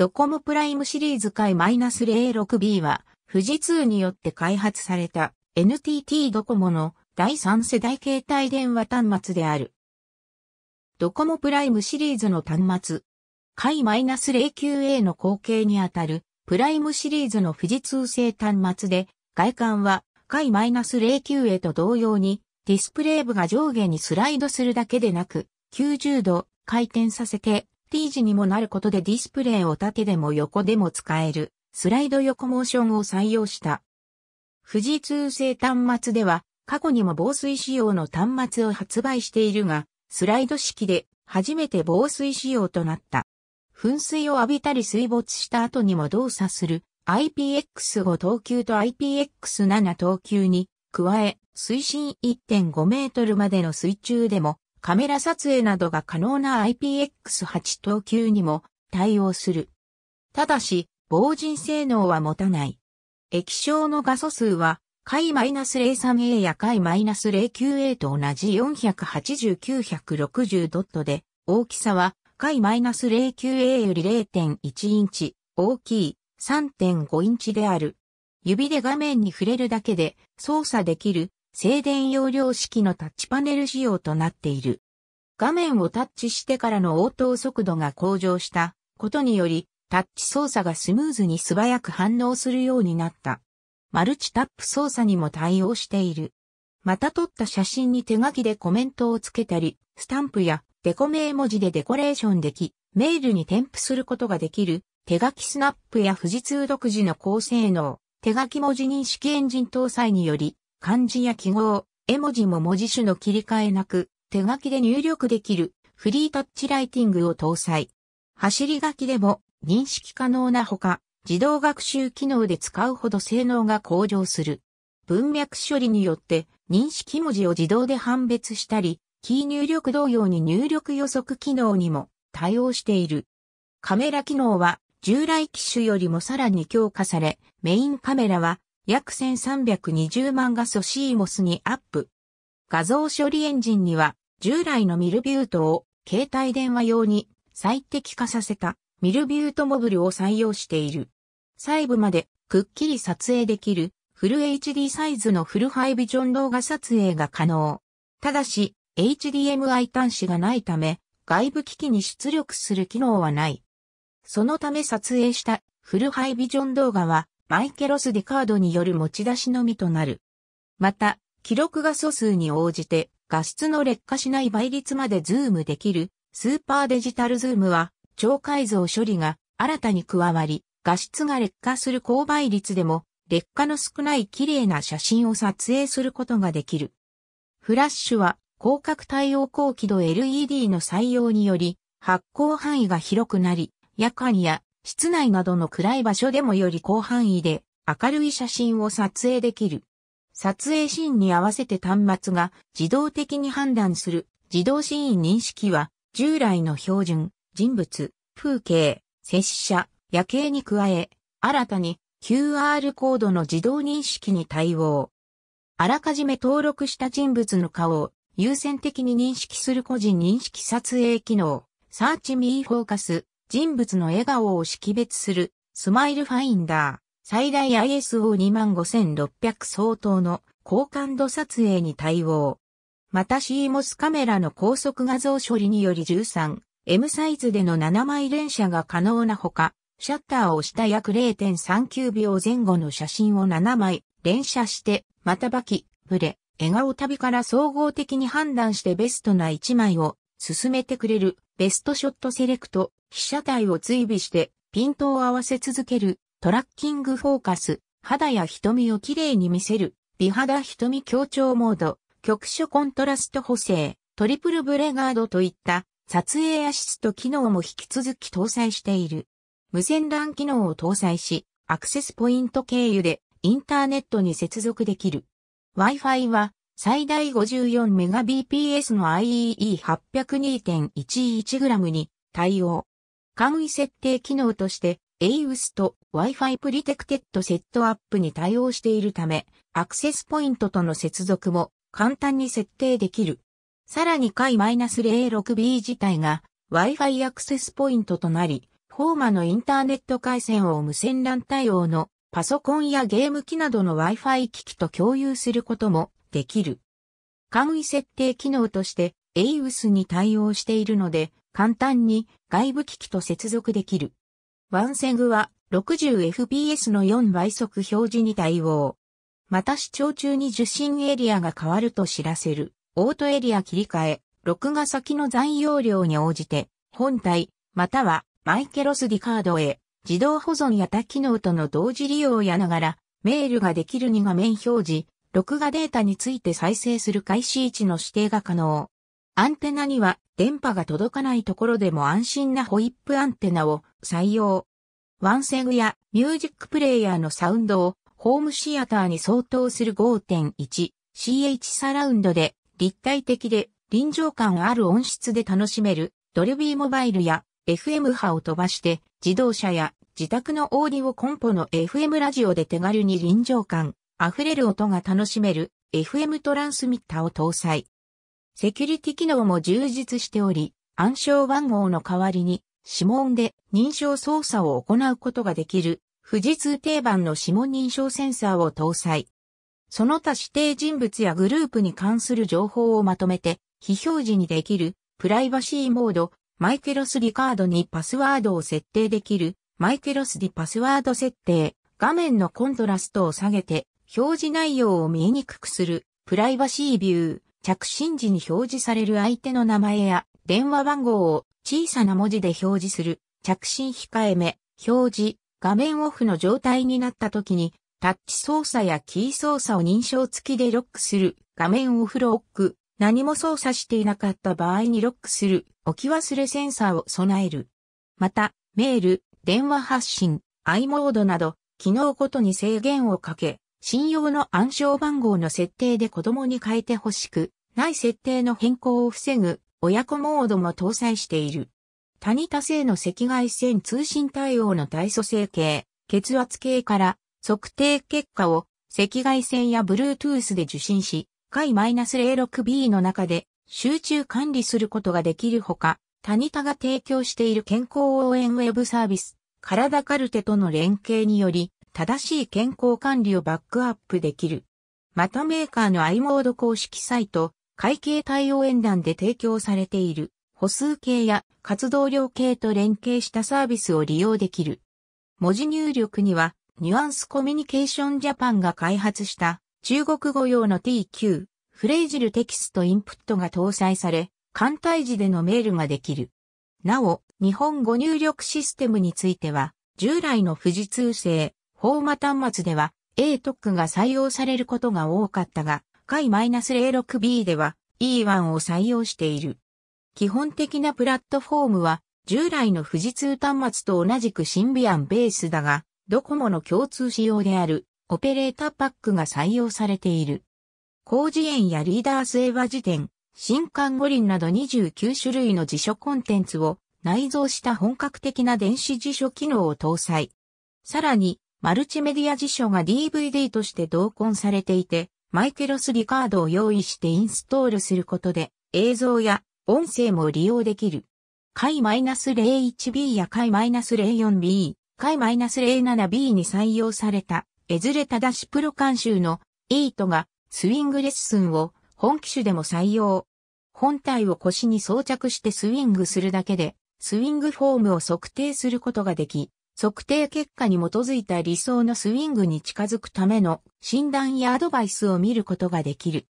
ドコモプライムシリーズ回 -06B は、富士通によって開発された NTT ドコモの第3世代携帯電話端末である。ドコモプライムシリーズの端末、回 -09A の後継にあたるプライムシリーズの富士通製端末で、外観は回 -09A と同様にディスプレイ部が上下にスライドするだけでなく、90度回転させて T 字にもなることでディスプレイを縦でも横でも使えるスライド横モーションを採用した。富士通製端末では過去にも防水仕様の端末を発売しているが、スライド式で初めて防水仕様となった。噴水を浴びたり水没した後にも動作する IPX5 等級と IPX7 等級に加え、水深1.5メートルまでの水中でもカメラ撮影などが可能な IPX8 等級にも対応する。ただし、防塵性能は持たない。液晶の画素数は、解 -03A や解 -09A と同じ480-960ドットで、大きさは解 -09A より0.1インチ、大きい3.5インチである。指で画面に触れるだけで操作できる静電容量式のタッチパネル仕様となっている。画面をタッチしてからの応答速度が向上したことにより、タッチ操作がスムーズに素早く反応するようになった。マルチタップ操作にも対応している。また撮った写真に手書きでコメントをつけたり、スタンプやデコ名文字でデコレーションでき、メールに添付することができる、手書きスナップや富士通独自の高性能、手書き文字認識エンジン搭載により、漢字や記号、絵文字も文字種の切り替えなく、手書きで入力できるフリータッチライティングを搭載。走り書きでも認識可能なほか、自動学習機能で使うほど性能が向上する。文脈処理によって認識文字を自動で判別したり、キー入力同様に入力予測機能にも対応している。カメラ機能は従来機種よりもさらに強化され、メインカメラは約1320万画素 CMOS にアップ。画像処理エンジンには、従来のミルビュートを携帯電話用に最適化させたミルビュートモブルを採用している。細部までくっきり撮影できるフル HD サイズのフルハイビジョン動画撮影が可能。ただし、HDMI 端子がないため、外部機器に出力する機能はない。そのため撮影したフルハイビジョン動画はマイケロス・デカードによる持ち出しのみとなる。また、記録画素数に応じて画質の劣化しない倍率までズームできるスーパーデジタルズームは超解像処理が新たに加わり、画質が劣化する高倍率でも劣化の少ない綺麗な写真を撮影することができる。フラッシュは広角対応高輝度 LED の採用により発光範囲が広くなり、夜間や室内などの暗い場所でもより広範囲で明るい写真を撮影できる。撮影シーンに合わせて端末が自動的に判断する自動シーン認識は従来の標準、人物、風景、拙者、夜景に加え、新たに QR コードの自動認識に対応。あらかじめ登録した人物の顔を優先的に認識する個人認識撮影機能、サーチミーフォーカス人物の笑顔を識別するスマイルファインダー、最大 ISO25600 相当の高感度撮影に対応。また CMOS カメラの高速画像処理により 13M サイズでの7枚連写が可能なほか、シャッターを押した約0.39秒前後の写真を7枚連写して、またばき、ブレ、笑顔旅から総合的に判断してベストな1枚を進めてくれるベストショットセレクト被写体を追尾してピントを合わせ続けるトラッキングフォーカス、肌や瞳をきれいに見せる、美肌瞳強調モード、局所コントラスト補正、トリプルブレガードといった撮影アシスト機能も引き続き搭載している。無線 LAN 機能を搭載し、アクセスポイント経由でインターネットに接続できる。Wi-Fi は最大 54Mbps の IEE802.11g に対応。簡易設定機能として a ウ s と Wi-Fi プリテクテッドセットアップに対応しているため、アクセスポイントとの接続も簡単に設定できる。さらに Kai-06B 自体が Wi-Fi アクセスポイントとなり、フォーマのインターネット回線を無線 LAN 対応のパソコンやゲーム機などの Wi-Fi 機器と共有することもできる。簡易設定機能として a ウ s に対応しているので、簡単に外部機器と接続できる。ワンセグは 60fps の4倍速表示に対応。また視聴中に受信エリアが変わると知らせる。オートエリア切り替え、録画先の残容量に応じて、本体、またはマイケロスディカードへ自動保存や他機能との同時利用やながら、メールができるに画面表示、録画データについて再生する開始位置の指定が可能。アンテナには電波が届かないところでも安心なホイップアンテナを採用。ワンセグやミュージックプレイヤーのサウンドをホームシアターに相当する 5.1CH サラウンドで立体的で臨場感ある音質で楽しめるドルビーモバイルや FM 波を飛ばして自動車や自宅のオーディオコンポの FM ラジオで手軽に臨場感溢れる音が楽しめる FM トランスミッタを搭載。セキュリティ機能も充実しており、暗証番号の代わりに指紋で認証操作を行うことができる富士通定番の指紋認証センサーを搭載。その他指定人物やグループに関する情報をまとめて非表示にできるプライバシーモードマイケロスリカードにパスワードを設定できるマイケロスリパスワード設定画面のコントラストを下げて表示内容を見えにくくするプライバシービュー着信時に表示される相手の名前や電話番号を小さな文字で表示する着信控えめ、表示、画面オフの状態になった時にタッチ操作やキー操作を認証付きでロックする画面オフロック、何も操作していなかった場合にロックする置き忘れセンサーを備える。また、メール、電話発信、i モードなど、機能ごとに制限をかけ、信用の暗証番号の設定で子供に変えてほしく、ない設定の変更を防ぐ親子モードも搭載している。多に多製の赤外線通信対応の体組成系、血圧計から測定結果を赤外線や Bluetooth で受信し、回 -06B の中で集中管理することができるほか、タニタが提供している健康応援ウェブサービス、体カルテとの連携により、正しい健康管理をバックアップできる。またメーカーの i モード公式サイト、会計対応演談で提供されている歩数計や活動量計と連携したサービスを利用できる。文字入力には、ニュアンスコミュニケーションジャパンが開発した中国語用の TQ、フレイジルテキストインプットが搭載され、簡体字でのメールができる。なお、日本語入力システムについては、従来の富士通製、フォーマ端末では A 特区が採用されることが多かったが、Kai-06B では E1 を採用している。基本的なプラットフォームは従来の富士通端末と同じくシンビアンベースだが、ドコモの共通仕様であるオペレーターパックが採用されている。工事園やリーダースエヴ辞典、新刊五輪など29種類の辞書コンテンツを内蔵した本格的な電子辞書機能を搭載。さらに、マルチメディア辞書が DVD として同梱されていて、マイケロスリカードを用意してインストールすることで、映像や音声も利用できる。解 -01B や解 -04B、解 -07B に採用された、えずれただしプロ監修のイトがスイングレッスンを本機種でも採用。本体を腰に装着してスイングするだけで、スイングフォームを測定することができ、測定結果に基づいた理想のスイングに近づくための診断やアドバイスを見ることができる。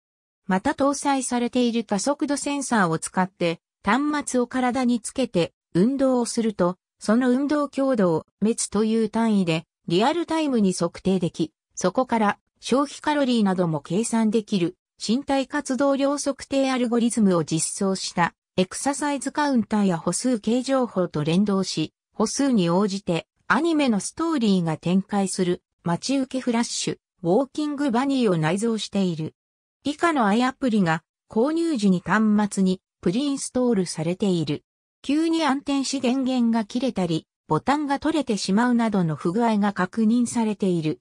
また搭載されている加速度センサーを使って端末を体につけて運動をすると、その運動強度を滅という単位でリアルタイムに測定でき、そこから消費カロリーなども計算できる身体活動量測定アルゴリズムを実装したエクササイズカウンターや歩数計情報と連動し、歩数に応じてアニメのストーリーが展開する待ち受けフラッシュ、ウォーキングバニーを内蔵している。以下の i アプリが購入時に端末にプリインストールされている。急に暗転し電源が切れたり、ボタンが取れてしまうなどの不具合が確認されている。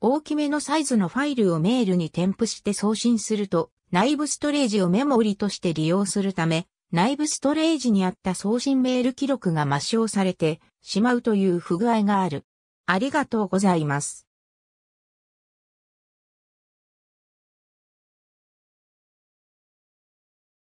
大きめのサイズのファイルをメールに添付して送信すると、内部ストレージをメモリとして利用するため、内部ストレージにあった送信メール記録が抹消されてしまうという不具合がある。ありがとうございます。